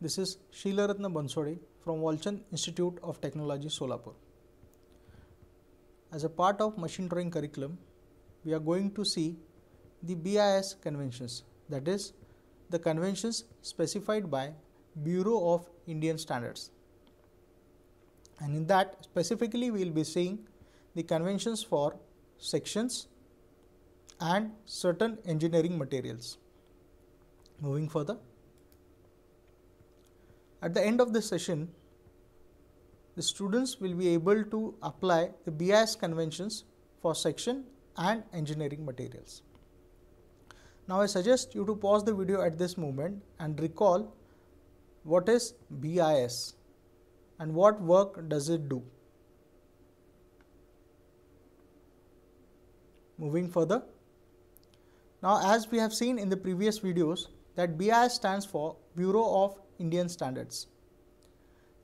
This is Shilaratna Bansode from Walchan Institute of Technology, Solapur. As a part of machine drawing curriculum, we are going to see the BIS conventions, that is, the conventions specified by Bureau of Indian Standards. And in that, specifically, we will be seeing the conventions for sections and certain engineering materials. Moving further. At the end of this session, the students will be able to apply the BIS conventions for section and engineering materials. Now I suggest you to pause the video at this moment and recall what is BIS and what work does it do. Moving further. Now as we have seen in the previous videos that BIS stands for Bureau of Indian standards.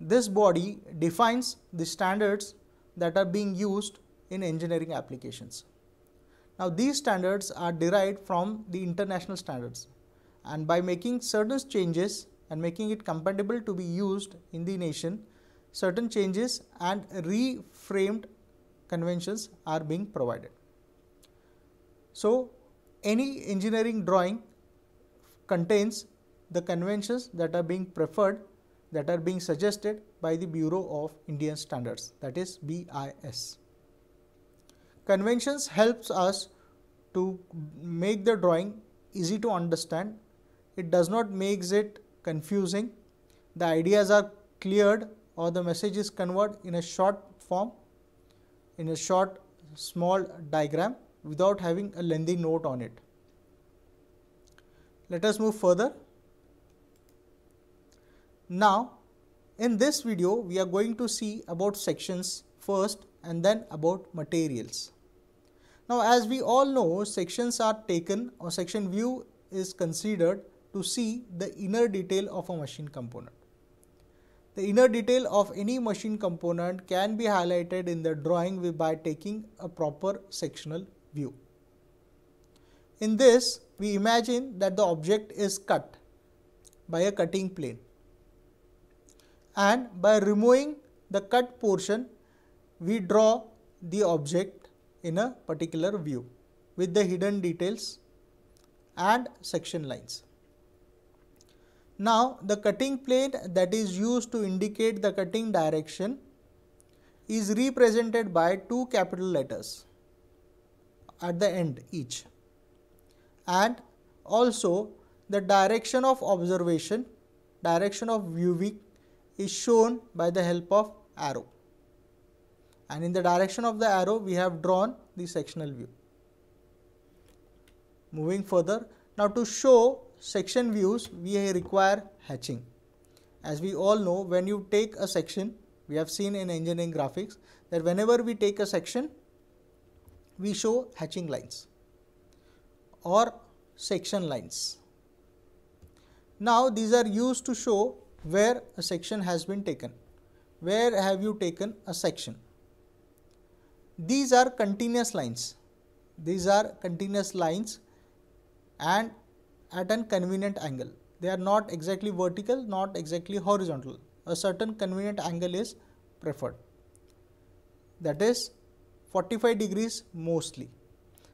This body defines the standards that are being used in engineering applications. Now these standards are derived from the international standards and by making certain changes and making it compatible to be used in the nation, certain changes and reframed conventions are being provided. So any engineering drawing contains the conventions that are being preferred that are being suggested by the Bureau of Indian Standards that is BIS. Conventions helps us to make the drawing easy to understand. It does not makes it confusing. The ideas are cleared or the message is conveyed in a short form, in a short small diagram without having a lengthy note on it. Let us move further. Now, in this video, we are going to see about sections first and then about materials. Now, as we all know, sections are taken or section view is considered to see the inner detail of a machine component. The inner detail of any machine component can be highlighted in the drawing by taking a proper sectional view. In this, we imagine that the object is cut by a cutting plane and by removing the cut portion we draw the object in a particular view with the hidden details and section lines. Now the cutting plane that is used to indicate the cutting direction is represented by two capital letters at the end each and also the direction of observation, direction of viewing is shown by the help of arrow and in the direction of the arrow we have drawn the sectional view. Moving further, now to show section views we require hatching. As we all know when you take a section we have seen in engineering graphics that whenever we take a section we show hatching lines or section lines. Now these are used to show where a section has been taken. Where have you taken a section? These are continuous lines. These are continuous lines and at an convenient angle. They are not exactly vertical, not exactly horizontal. A certain convenient angle is preferred. That is 45 degrees mostly.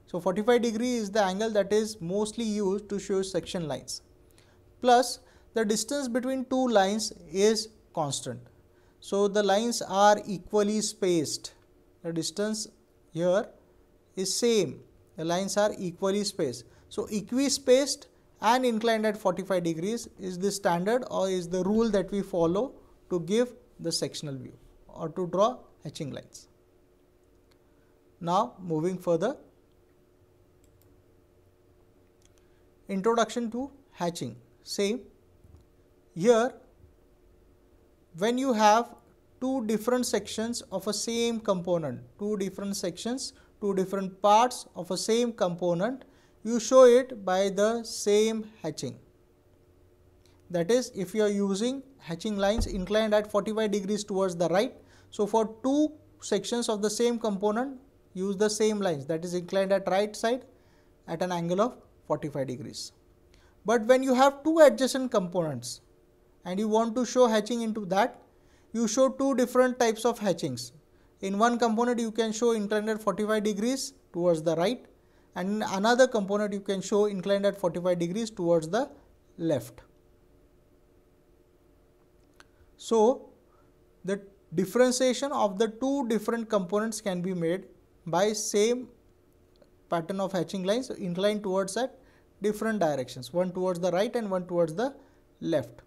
So 45 degree is the angle that is mostly used to show section lines. Plus the distance between two lines is constant. So, the lines are equally spaced. The distance here is same. The lines are equally spaced. So, equispaced and inclined at 45 degrees is the standard or is the rule that we follow to give the sectional view or to draw hatching lines. Now, moving further. Introduction to hatching. Same here, when you have two different sections of a same component, two different sections, two different parts of a same component, you show it by the same hatching. That is, if you are using hatching lines inclined at 45 degrees towards the right, so for two sections of the same component, use the same lines that is inclined at right side at an angle of 45 degrees. But when you have two adjacent components, and you want to show hatching into that you show two different types of hatchings in one component you can show inclined at 45 degrees towards the right and in another component you can show inclined at 45 degrees towards the left so the differentiation of the two different components can be made by same pattern of hatching lines inclined towards at different directions one towards the right and one towards the left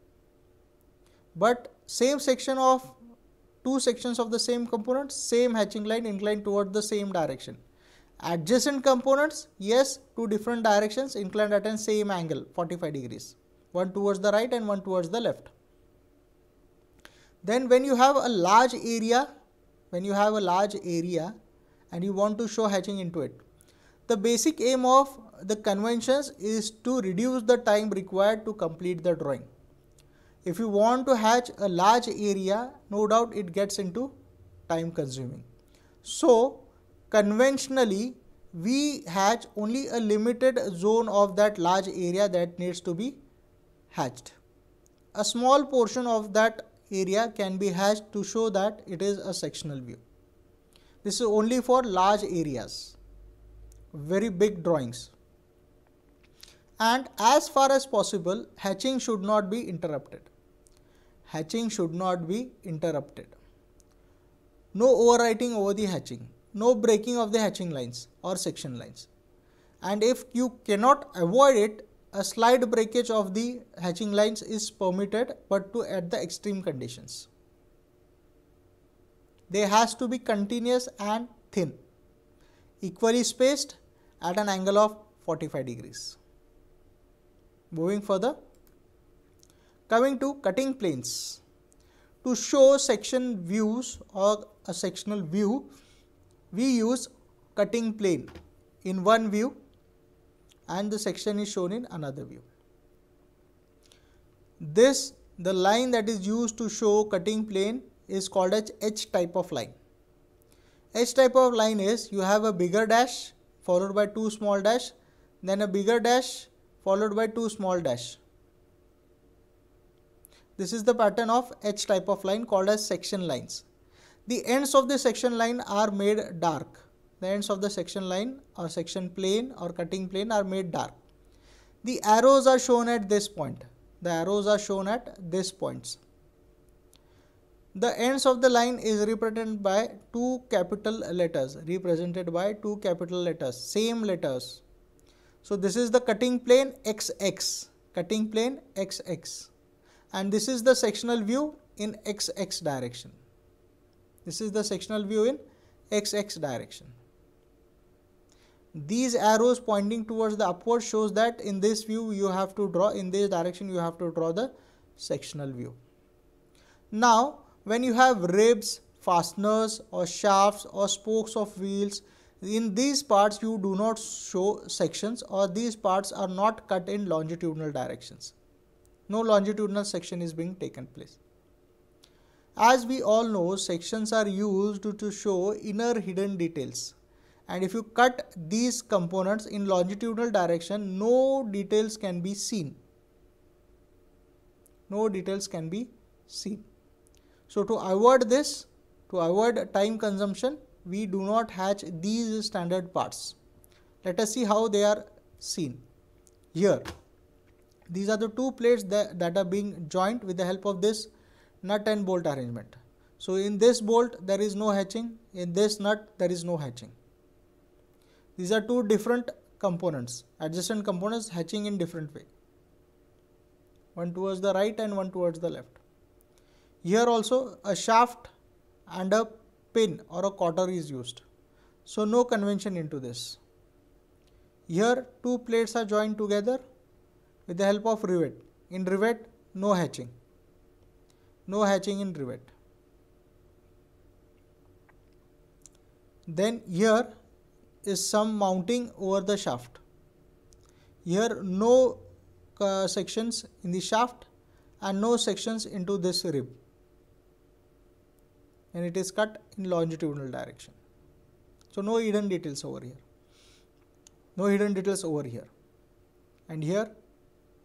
but same section of two sections of the same component, same hatching line inclined toward the same direction. Adjacent components, yes, two different directions inclined at the same angle, 45 degrees, one towards the right and one towards the left. Then when you have a large area, when you have a large area and you want to show hatching into it, the basic aim of the conventions is to reduce the time required to complete the drawing. If you want to hatch a large area, no doubt it gets into time consuming. So, conventionally, we hatch only a limited zone of that large area that needs to be hatched. A small portion of that area can be hatched to show that it is a sectional view. This is only for large areas, very big drawings. And as far as possible, hatching should not be interrupted hatching should not be interrupted. No overwriting over the hatching, no breaking of the hatching lines or section lines. And if you cannot avoid it, a slight breakage of the hatching lines is permitted but to at the extreme conditions. They has to be continuous and thin, equally spaced at an angle of 45 degrees. Moving further, Coming to cutting planes. To show section views or a sectional view, we use cutting plane in one view and the section is shown in another view. This, the line that is used to show cutting plane is called as H type of line. H type of line is you have a bigger dash followed by two small dash, then a bigger dash followed by two small dash. This is the pattern of H type of line called as section lines. The ends of the section line are made dark. The ends of the section line or section plane or cutting plane are made dark. The arrows are shown at this point. The arrows are shown at these points. The ends of the line is represented by two capital letters, represented by two capital letters, same letters. So this is the cutting plane XX, cutting plane XX and this is the sectional view in xx direction. This is the sectional view in xx direction. These arrows pointing towards the upward shows that in this view you have to draw, in this direction you have to draw the sectional view. Now when you have ribs, fasteners or shafts or spokes of wheels, in these parts you do not show sections or these parts are not cut in longitudinal directions no longitudinal section is being taken place. As we all know, sections are used to, show inner hidden details. And if you cut these components in longitudinal direction, no details can be seen. No details can be seen. So to avoid this, to avoid time consumption, we do not hatch these standard parts. Let us see how they are seen here. These are the two plates that, that are being joined with the help of this nut and bolt arrangement. So in this bolt there is no hatching, in this nut there is no hatching. These are two different components, adjacent components hatching in different way. One towards the right and one towards the left. Here also a shaft and a pin or a quarter is used. So no convention into this. Here two plates are joined together with the help of rivet. In rivet, no hatching. No hatching in rivet. Then here is some mounting over the shaft. Here no uh, sections in the shaft and no sections into this rib. And it is cut in longitudinal direction. So no hidden details over here. No hidden details over here. And here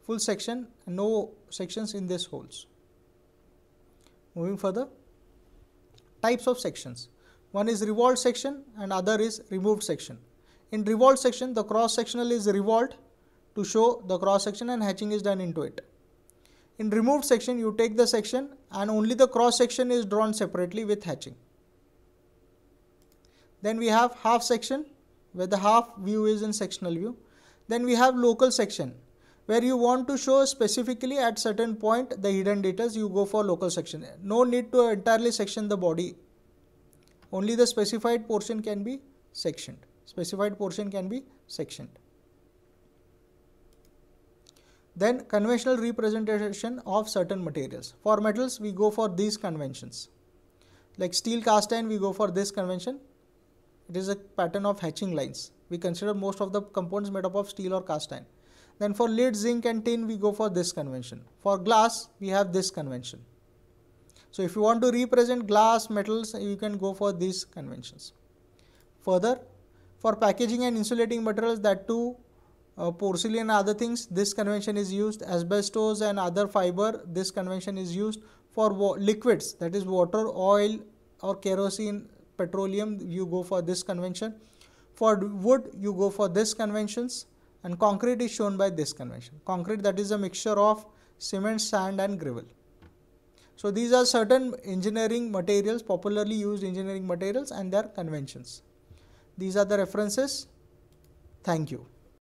full section no sections in these holes. Moving further, types of sections. One is revolved section and other is removed section. In revolved section, the cross sectional is revolved to show the cross section and hatching is done into it. In removed section, you take the section and only the cross section is drawn separately with hatching. Then we have half section where the half view is in sectional view. Then we have local section where you want to show specifically at certain point the hidden details you go for local section no need to entirely section the body only the specified portion can be sectioned specified portion can be sectioned then conventional representation of certain materials for metals we go for these conventions like steel cast iron we go for this convention it is a pattern of hatching lines we consider most of the components made up of steel or cast iron then for lead, zinc and tin, we go for this convention. For glass, we have this convention. So if you want to represent glass, metals, you can go for these conventions. Further, for packaging and insulating materials that too, uh, porcelain and other things, this convention is used. Asbestos and other fiber, this convention is used. For liquids, that is water, oil or kerosene, petroleum, you go for this convention. For wood, you go for this conventions and concrete is shown by this convention. Concrete that is a mixture of cement, sand and gravel. So these are certain engineering materials, popularly used engineering materials and their conventions. These are the references. Thank you.